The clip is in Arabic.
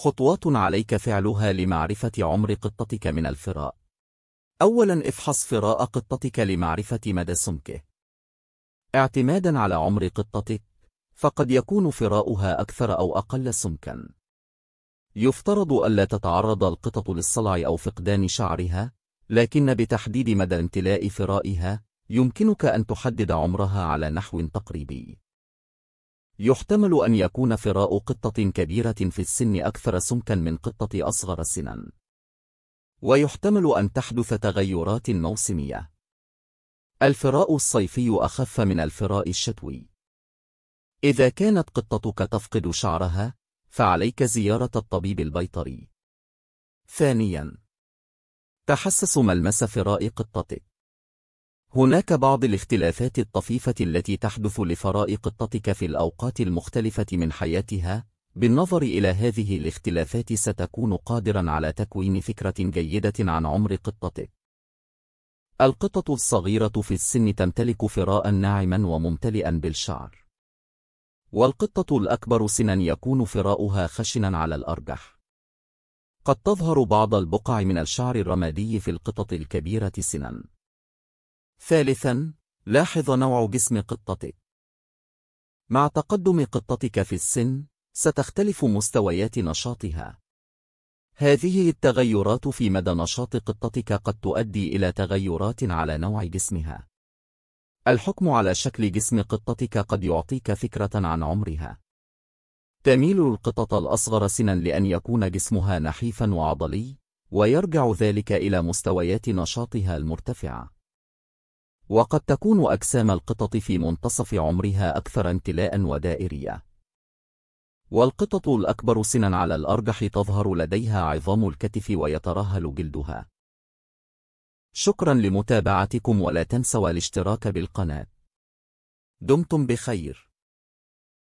خطوات عليك فعلها لمعرفة عمر قطتك من الفراء أولا افحص فراء قطتك لمعرفة مدى سمكه اعتمادا على عمر قطتك فقد يكون فراؤها أكثر أو أقل سمكا يفترض ألا تتعرض القطط للصلع أو فقدان شعرها لكن بتحديد مدى امتلاء فرائها يمكنك أن تحدد عمرها على نحو تقريبي يحتمل أن يكون فراء قطة كبيرة في السن أكثر سمكا من قطة أصغر سنا ويحتمل أن تحدث تغيرات موسمية الفراء الصيفي أخف من الفراء الشتوي إذا كانت قطتك تفقد شعرها فعليك زيارة الطبيب البيطري ثانياً تحسس ملمس فراء قطتك هناك بعض الاختلافات الطفيفة التي تحدث لفراء قطتك في الأوقات المختلفة من حياتها بالنظر إلى هذه الاختلافات ستكون قادرا على تكوين فكرة جيدة عن عمر قطتك القطط الصغيرة في السن تمتلك فراء ناعما وممتلئا بالشعر والقطة الأكبر سنا يكون فراؤها خشنا على الأرجح قد تظهر بعض البقع من الشعر الرمادي في القطط الكبيرة سناً ثالثا لاحظ نوع جسم قطتك مع تقدم قطتك في السن ستختلف مستويات نشاطها هذه التغيرات في مدى نشاط قطتك قد تؤدي إلى تغيرات على نوع جسمها الحكم على شكل جسم قطتك قد يعطيك فكرة عن عمرها تميل القطط الأصغر سنا لأن يكون جسمها نحيفا وعضلي ويرجع ذلك إلى مستويات نشاطها المرتفعة وقد تكون أجسام القطط في منتصف عمرها أكثر امتلاء ودائرية والقطط الأكبر سنا على الأرجح تظهر لديها عظام الكتف ويترهل جلدها شكرا لمتابعتكم ولا تنسوا الاشتراك بالقناة دمتم بخير